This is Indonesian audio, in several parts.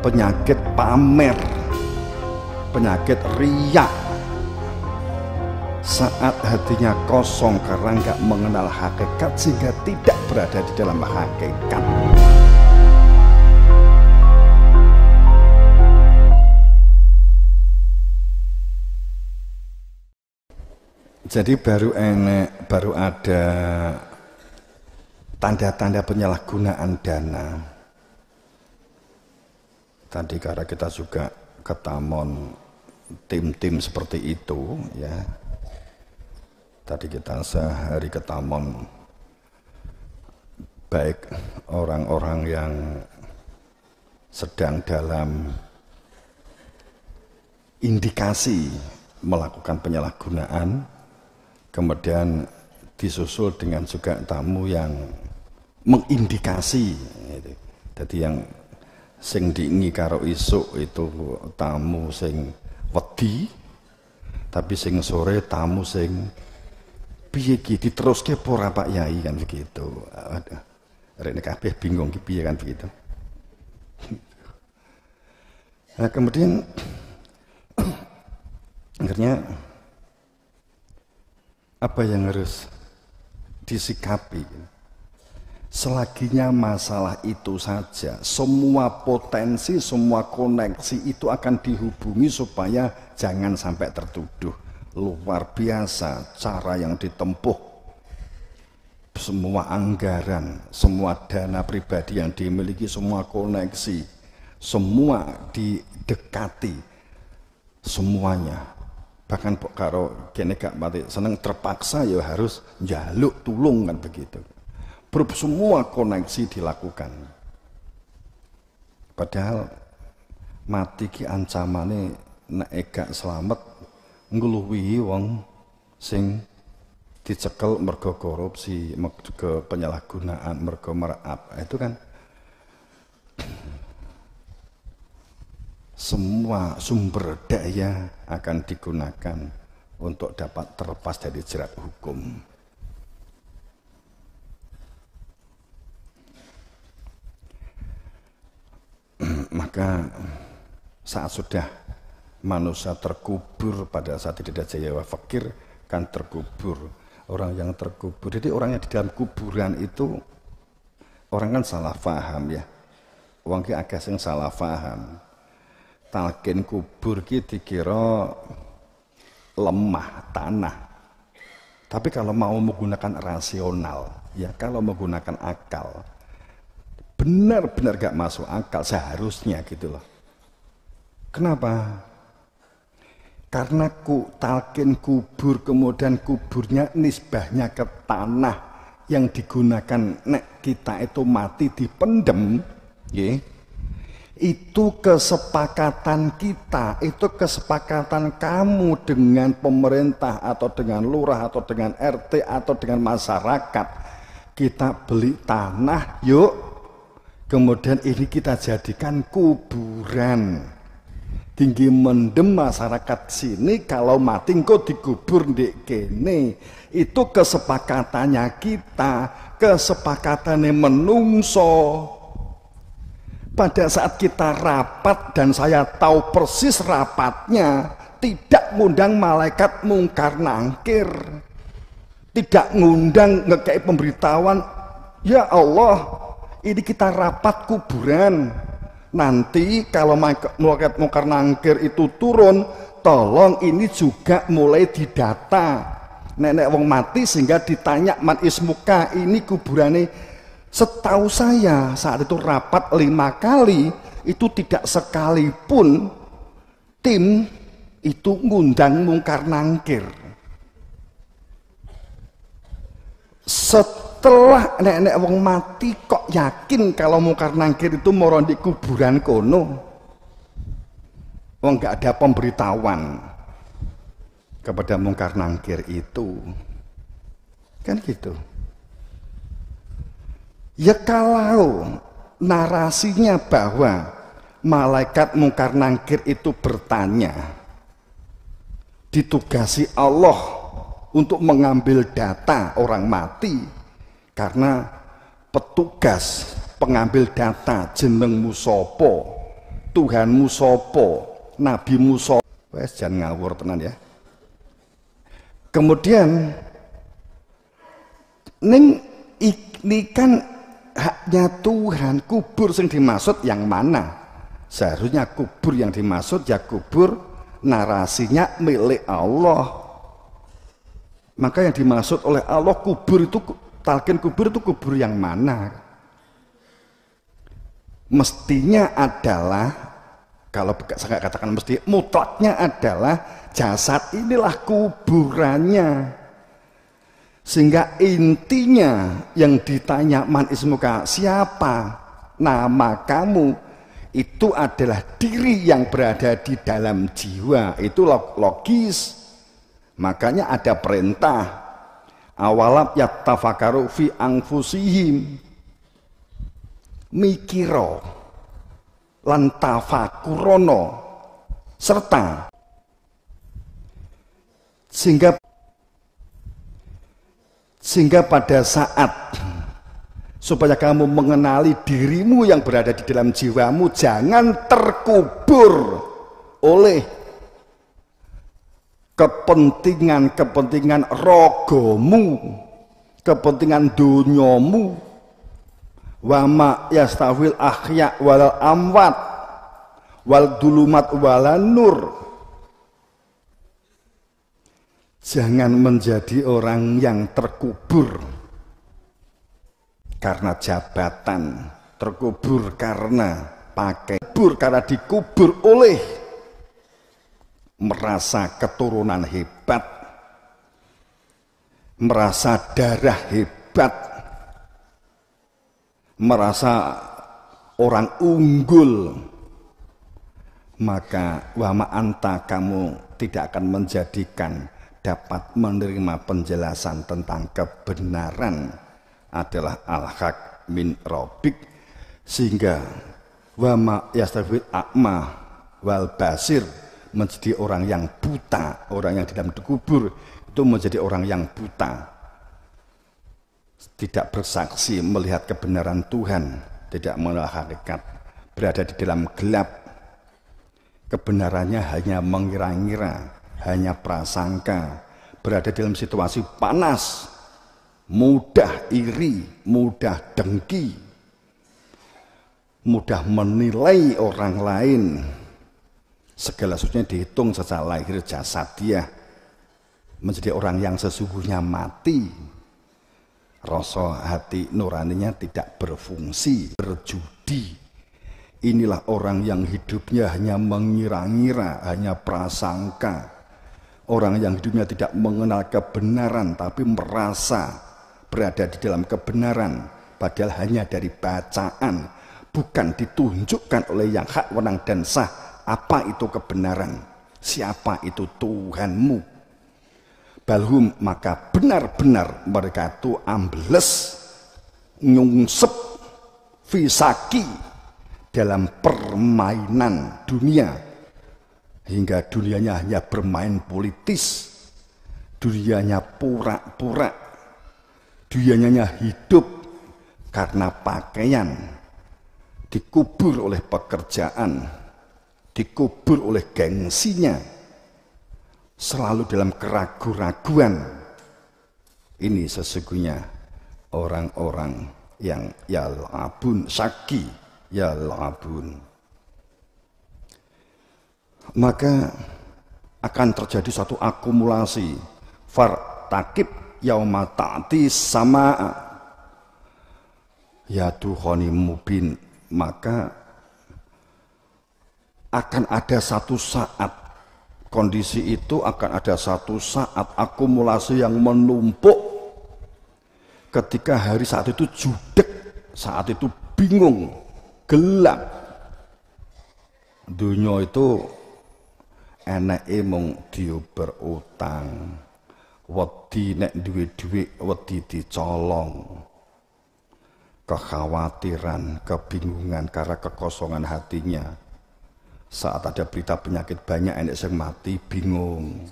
penyakit pamer, penyakit riak. Saat hatinya kosong karena nggak mengenal hakikat sehingga tidak berada di dalam hakikat. Jadi baru enek, baru ada tanda-tanda penyalahgunaan dana tadi karena kita juga ketamon tim-tim seperti itu ya tadi kita sehari ketamon baik orang-orang yang sedang dalam indikasi melakukan penyalahgunaan kemudian disusul dengan juga tamu yang mengindikasi gitu. jadi yang sing diingi karo isuk itu tamu sing wedi tapi sing sore tamu sing piye ki diteruske apa ora Pak Yai kan begitu. Rene kabeh bingung ki piye kan begitu. Nah, kemudian akhirnya apa yang harus disikapi Selaginya masalah itu saja, semua potensi, semua koneksi itu akan dihubungi supaya jangan sampai tertuduh. Luar biasa cara yang ditempuh. Semua anggaran, semua dana pribadi yang dimiliki, semua koneksi, semua didekati, semuanya bahkan kalau kene gak mati seneng terpaksa ya harus jaluk tulung kan begitu Berhubung semua koneksi dilakukan. Padahal mati ki ancamane nek gak slamet ngluwihi wong sing dicekel mergo korupsi, mergo penyalahgunaan, mergo merap. Nah, itu kan semua sumber daya akan digunakan untuk dapat terlepas dari jerat hukum. maka saat sudah manusia terkubur pada saat tidak ada jaya fakir kan terkubur orang yang terkubur jadi orang yang di dalam kuburan itu orang kan salah paham ya uang ki agak sing salah paham talkin kubur ki dikira lemah tanah tapi kalau mau menggunakan rasional ya kalau menggunakan akal benar-benar gak masuk akal seharusnya gitu loh. Kenapa? Karena ku, talkin kubur kemudian kuburnya nisbahnya ke tanah yang digunakan nek kita itu mati dipendem, ye, itu kesepakatan kita, itu kesepakatan kamu dengan pemerintah atau dengan lurah atau dengan RT atau dengan masyarakat. Kita beli tanah, yuk Kemudian ini kita jadikan kuburan. Tinggi mendem masyarakat sini kalau mati engkau dikubur di kene. Itu kesepakatannya kita, kesepakatannya menungso. Pada saat kita rapat dan saya tahu persis rapatnya, tidak ngundang malaikat mungkar nangkir. Tidak ngundang ngekei pemberitahuan, Ya Allah, ini kita rapat kuburan nanti kalau melakukan mungkar nangkir itu turun tolong ini juga mulai didata nenek wong mati sehingga ditanya man ismuka ini kuburannya setahu saya saat itu rapat lima kali itu tidak sekalipun tim itu ngundang mungkar nangkir set setelah nenek wong mati kok yakin kalau mungkar nangkir itu mau di kuburan kono wong nggak ada pemberitahuan kepada mungkar nangkir itu kan gitu ya kalau narasinya bahwa malaikat mungkar nangkir itu bertanya ditugasi Allah untuk mengambil data orang mati karena petugas pengambil data jenengmu musopo Tuhan musopo Nabi sopo wes jangan ngawur tenan ya kemudian ning ini kan haknya Tuhan kubur sing dimaksud yang mana seharusnya kubur yang dimaksud ya kubur narasinya milik Allah maka yang dimaksud oleh Allah kubur itu talkin kubur itu kubur yang mana mestinya adalah kalau saya katakan mesti mutlaknya adalah jasad inilah kuburannya sehingga intinya yang ditanya man ismuka siapa nama kamu itu adalah diri yang berada di dalam jiwa itu logis makanya ada perintah awalam yattafakaru fi angfusihim mikiro lan tafakurono serta sehingga sehingga pada saat supaya kamu mengenali dirimu yang berada di dalam jiwamu jangan terkubur oleh kepentingan-kepentingan rogomu, kepentingan dunyomu. Wama yastawil ahya wal amwat wal dulumat wal nur. Jangan menjadi orang yang terkubur karena jabatan, terkubur karena pakai, kubur karena dikubur oleh merasa keturunan hebat, merasa darah hebat, merasa orang unggul, maka wama anta kamu tidak akan menjadikan dapat menerima penjelasan tentang kebenaran adalah al-haq min robik sehingga wama yastafil akma wal basir menjadi orang yang buta, orang yang di dalam dikubur itu menjadi orang yang buta. Tidak bersaksi melihat kebenaran Tuhan, tidak melihat hakikat, berada di dalam gelap. Kebenarannya hanya mengira-ngira, hanya prasangka, berada dalam situasi panas, mudah iri, mudah dengki, mudah menilai orang lain, segala sesuatunya dihitung secara lahir jasad dia menjadi orang yang sesungguhnya mati rasa hati nuraninya tidak berfungsi berjudi inilah orang yang hidupnya hanya mengira-ngira hanya prasangka orang yang hidupnya tidak mengenal kebenaran tapi merasa berada di dalam kebenaran padahal hanya dari bacaan bukan ditunjukkan oleh yang hak wenang dan sah apa itu kebenaran? Siapa itu Tuhanmu? Balhum maka benar-benar mereka itu ambles nyungsep visaki dalam permainan dunia hingga dunianya hanya bermain politis dunianya pura-pura dunianya hidup karena pakaian dikubur oleh pekerjaan dikubur oleh gengsinya, selalu dalam keraguan-raguan. Ini sesungguhnya orang-orang yang ya saki ya yal'abun. Maka akan terjadi satu akumulasi far takib yauma sama ya Tuhani mubin maka akan ada satu saat kondisi itu akan ada satu saat akumulasi yang menumpuk ketika hari saat itu judek saat itu bingung gelap dunia itu enak emong dia utang wedi nek duwe-duwe wedi dicolong kekhawatiran, kebingungan karena kekosongan hatinya saat ada berita penyakit banyak enek sing mati bingung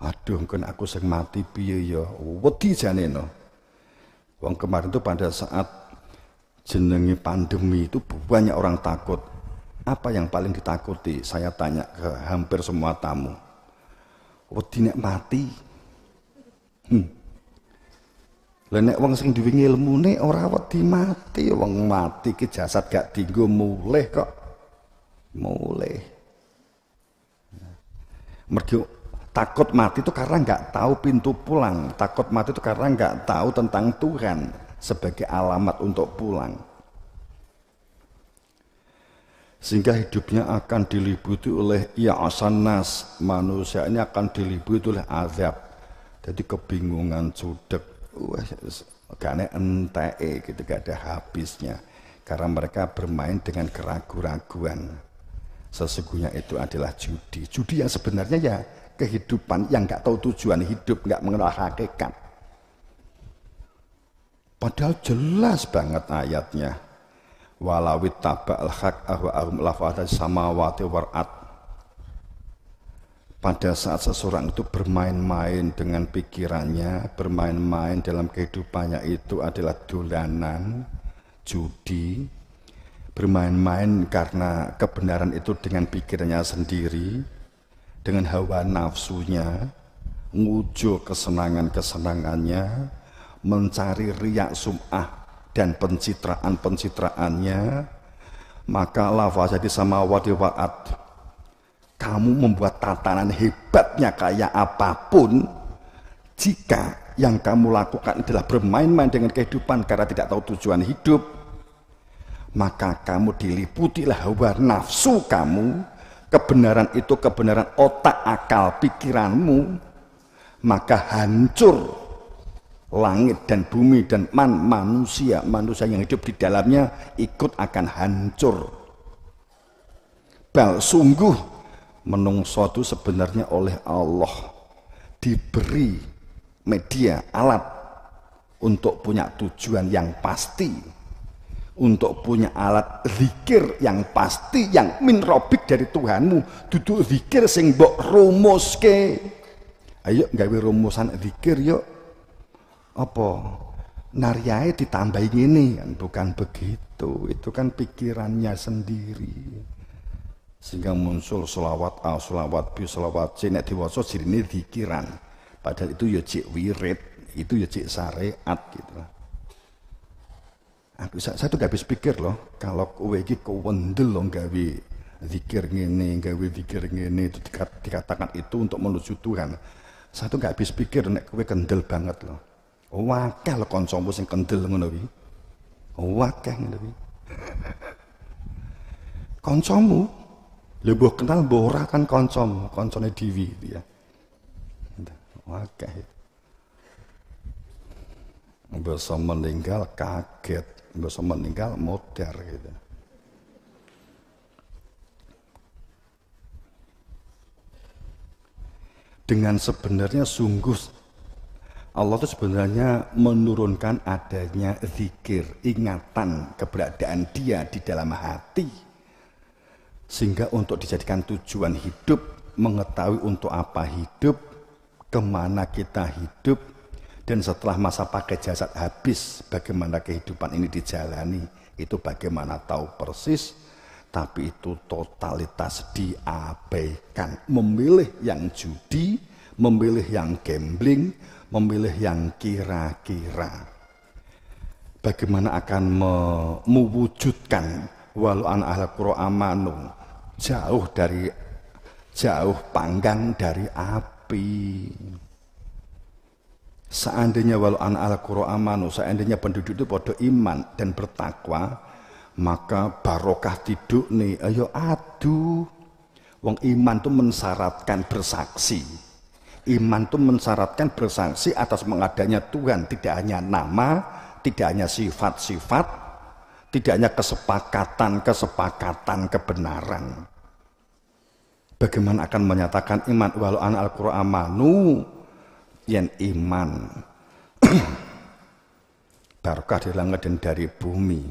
aduh kan aku sing mati piye ya wedi jane no wong kemarin itu pada saat jenenge pandemi itu banyak orang takut apa yang paling ditakuti saya tanya ke hampir semua tamu wedi nek mati hmm. Lenek wong sing duwe nih ora wedi mati, wong mati ke jasad gak dinggo mulih kok mulai mergo takut mati itu karena nggak tahu pintu pulang takut mati itu karena nggak tahu tentang Tuhan sebagai alamat untuk pulang sehingga hidupnya akan diliputi oleh ya'asan nas manusia ini akan diliputi oleh azab jadi kebingungan cudek wah karena ente gitu gak ada habisnya karena mereka bermain dengan keraguan-raguan Sesungguhnya itu adalah judi. Judi yang sebenarnya ya kehidupan yang nggak tahu tujuan hidup, nggak mengenal hakikat. Padahal jelas banget ayatnya. Walawit taba al hak ahwa arum sama wati warat. Pada saat seseorang itu bermain-main dengan pikirannya, bermain-main dalam kehidupannya itu adalah dolanan, judi, bermain-main karena kebenaran itu dengan pikirannya sendiri, dengan hawa nafsunya, ngujo kesenangan-kesenangannya, mencari riak sum'ah dan pencitraan-pencitraannya, maka jadi sama wadiwaat. Kamu membuat tatanan hebatnya kayak apapun, jika yang kamu lakukan adalah bermain-main dengan kehidupan karena tidak tahu tujuan hidup, maka kamu diliputilah hawa nafsu kamu kebenaran itu kebenaran otak akal pikiranmu maka hancur langit dan bumi dan man manusia manusia yang hidup di dalamnya ikut akan hancur bal sungguh menungso itu sebenarnya oleh Allah diberi media alat untuk punya tujuan yang pasti untuk punya alat zikir yang pasti yang minrobik dari Tuhanmu duduk zikir sing mbok rumuske ayo gawe rumusan zikir yuk apa naryai ditambahi ini, kan bukan begitu itu kan pikirannya sendiri sehingga muncul selawat al selawat bi sholawat cinek sini diwaca zikiran padahal itu ya cik wirid itu ya cik syariat gitu Aku nah, saya tuh gak habis pikir loh, kalau kowe iki kewendel loh gawe zikir ngene, gawe zikir ngene itu dikatakan itu untuk menuju Tuhan. Saya tuh gak habis pikir nek kowe kendel banget loh. Wakil konsomu sing kendel ngono kuwi. wah ngono kuwi. koncomu lebih mbok kenal mbok kan konsum konsumnya Dewi dia ya. Wakil. Bersama meninggal kaget bisa meninggal modar gitu. Dengan sebenarnya sungguh Allah itu sebenarnya menurunkan adanya zikir, ingatan keberadaan dia di dalam hati. Sehingga untuk dijadikan tujuan hidup, mengetahui untuk apa hidup, kemana kita hidup, dan setelah masa pakai jasad habis, bagaimana kehidupan ini dijalani, itu bagaimana tahu persis, tapi itu totalitas diabaikan. Memilih yang judi, memilih yang gambling, memilih yang kira-kira. Bagaimana akan mewujudkan walau anak ahla amanu jauh dari jauh panggang dari api. Seandainya walau an al amanu, seandainya penduduk itu pada iman dan bertakwa, maka barokah tidur nih, ayo aduh, Wong iman tuh mensyaratkan bersaksi. Iman tuh mensyaratkan bersaksi atas mengadanya Tuhan, tidak hanya nama, tidak hanya sifat-sifat, tidak hanya kesepakatan-kesepakatan kebenaran. Bagaimana akan menyatakan iman walau an al amanu? yen iman barokah di langit dan dari bumi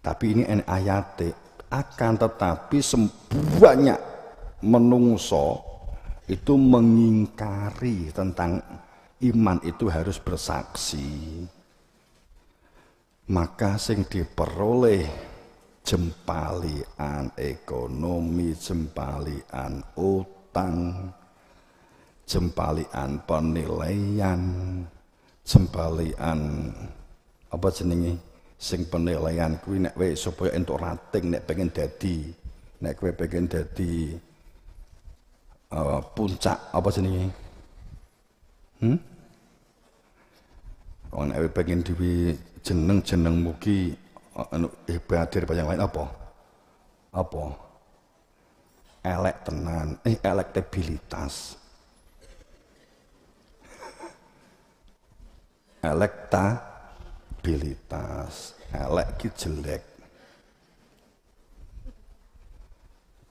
tapi ini ayat akan tetapi semuanya menungso itu mengingkari tentang iman itu harus bersaksi maka sing diperoleh jempalian ekonomi, jempalian utang, jempalian penilaian jempalian apa jenenge sing penilaian kuwi nek wis supaya entuk rating nek pengen dadi nek kowe pengen dadi uh, puncak apa jenenge hmm wong oh, nek pengen duwe jeneng-jeneng mugi eh, anu eh, hebat daripada yang lain apa apa elek tenan eh elektabilitas elektabilitas elek ki jelek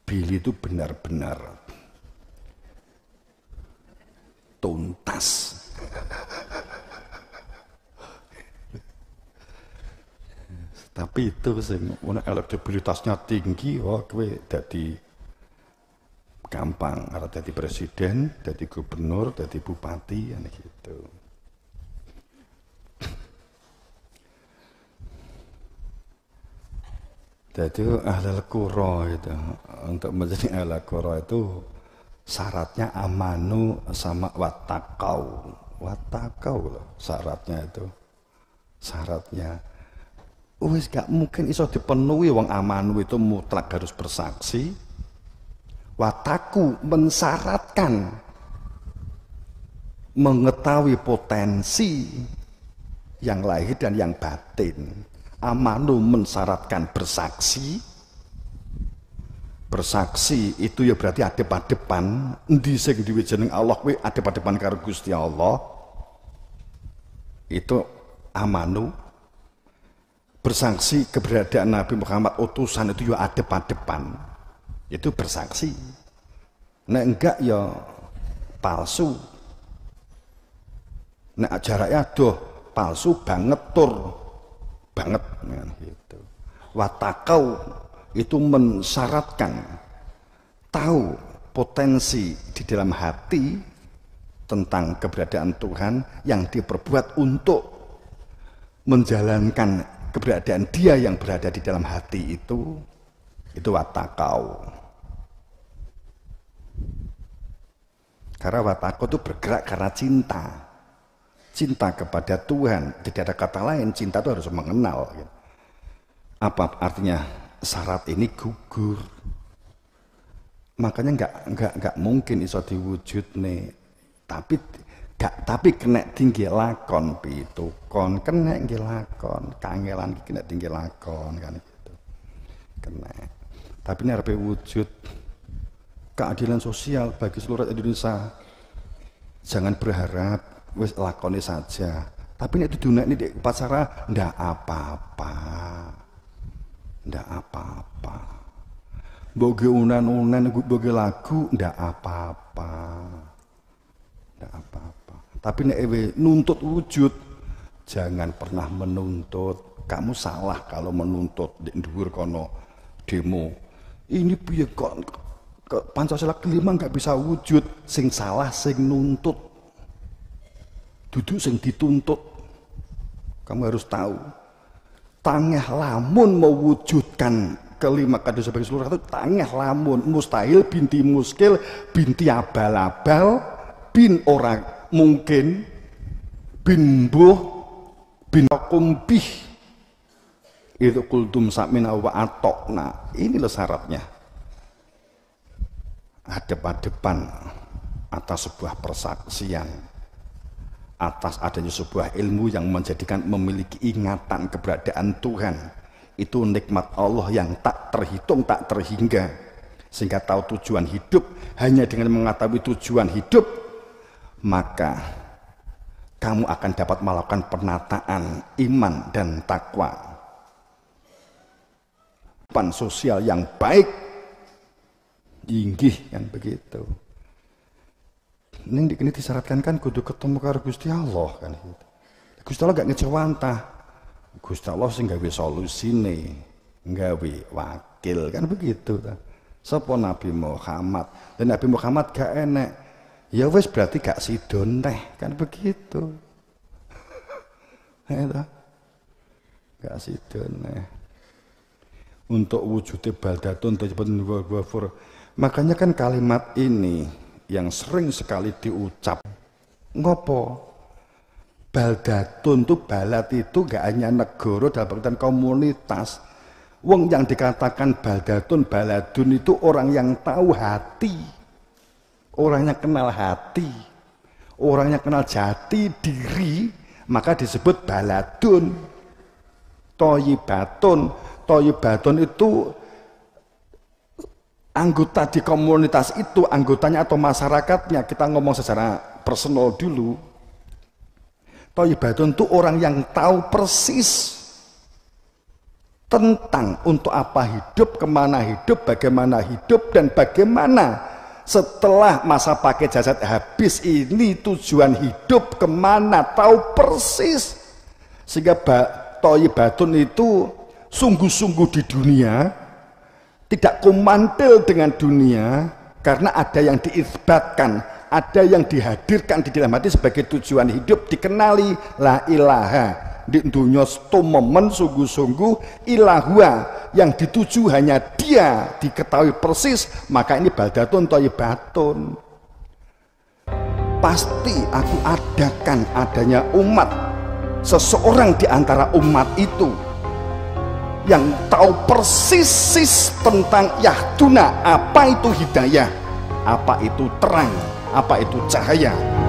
Billy itu benar-benar tuntas tapi itu sing elektabilitasnya tinggi wah oh, kue jadi gampang arah jadi presiden jadi gubernur jadi bupati ya gitu Jadi ahlul kuro itu untuk menjadi ahlul kuro itu syaratnya amanu sama watakau. Watakau loh syaratnya itu. Syaratnya wis gak mungkin iso dipenuhi wong amanu itu mutlak harus bersaksi. Wataku mensyaratkan mengetahui potensi yang lahir dan yang batin amanu mensyaratkan bersaksi bersaksi itu ya berarti pada depan di sing duwe jeneng Allah kuwi pada depan karo Gusti Allah itu amanu bersaksi keberadaan Nabi Muhammad utusan itu ya ada pada depan itu bersaksi nah enggak ya palsu nah jaraknya aduh palsu banget tur banget dengan ya. gitu. Watakau itu mensyaratkan tahu potensi di dalam hati tentang keberadaan Tuhan yang diperbuat untuk menjalankan keberadaan dia yang berada di dalam hati itu itu watakau karena watakau itu bergerak karena cinta cinta kepada Tuhan. Tidak ada kata lain, cinta itu harus mengenal. Ya. Apa artinya syarat ini gugur? Makanya nggak nggak nggak mungkin iso diwujud nih. Tapi gak tapi kena tinggi lakon itu kon kena tinggi lakon kangelan kena tinggi lakon kan gitu kena tapi ini harus wujud keadilan sosial bagi seluruh Indonesia jangan berharap wis lakoni saja. Tapi nek dudu ini di pasara ndak apa-apa. Ndak apa-apa. Boge unan-unan boge lagu ndak apa-apa. Ndak apa-apa. Tapi nek ewe nuntut wujud jangan pernah menuntut. Kamu salah kalau menuntut di dhuwur kono demo. Ini piye kok Pancasila kelima nggak bisa wujud sing salah sing nuntut duduk sing dituntut kamu harus tahu tangeh lamun mewujudkan kelima kado sebagai seluruh itu tangeh lamun mustahil binti muskil binti abal-abal bin orang mungkin bin buh bin kumpih itu kultum sakmina wa atokna inilah syaratnya pada depan atas sebuah persaksian atas adanya sebuah ilmu yang menjadikan memiliki ingatan keberadaan Tuhan. Itu nikmat Allah yang tak terhitung, tak terhingga. Sehingga tahu tujuan hidup, hanya dengan mengetahui tujuan hidup, maka kamu akan dapat melakukan penataan iman dan takwa. Pan sosial yang baik, tinggi kan begitu ning ini disyaratkan kan kudu ketemu karo Gusti Allah kan gitu. Gusti Allah gak ngecewanta. Gusti Allah sing gawe solusine, gawe wakil kan begitu ta. Sapa Nabi Muhammad? Dan Nabi Muhammad gak enek. Ya wis berarti gak sidon teh kan begitu. ya gak sidon teh. Untuk wujudnya baldatun dua Makanya kan kalimat ini yang sering sekali diucap. Ngopo? Baldatun tuh balat itu gak hanya negara dalam artian komunitas. Wong yang dikatakan baldatun baladun itu orang yang tahu hati. Orangnya kenal hati. Orangnya kenal jati diri, maka disebut baladun. Toyibatun, toyibatun itu anggota di komunitas itu, anggotanya atau masyarakatnya, kita ngomong secara personal dulu. Toyibatun itu orang yang tahu persis tentang untuk apa hidup, kemana hidup, bagaimana hidup, dan bagaimana setelah masa pakai jasad habis ini tujuan hidup kemana tahu persis sehingga toyibatun itu sungguh-sungguh di dunia tidak kumantil dengan dunia karena ada yang diisbatkan, ada yang dihadirkan di dalam hati sebagai tujuan hidup dikenali la ilaha di dunia momen sungguh-sungguh ilahua yang dituju hanya dia diketahui persis maka ini baldatun toyibatun pasti aku adakan adanya umat seseorang di antara umat itu yang tahu persis tentang Yahduna apa itu hidayah apa itu terang apa itu cahaya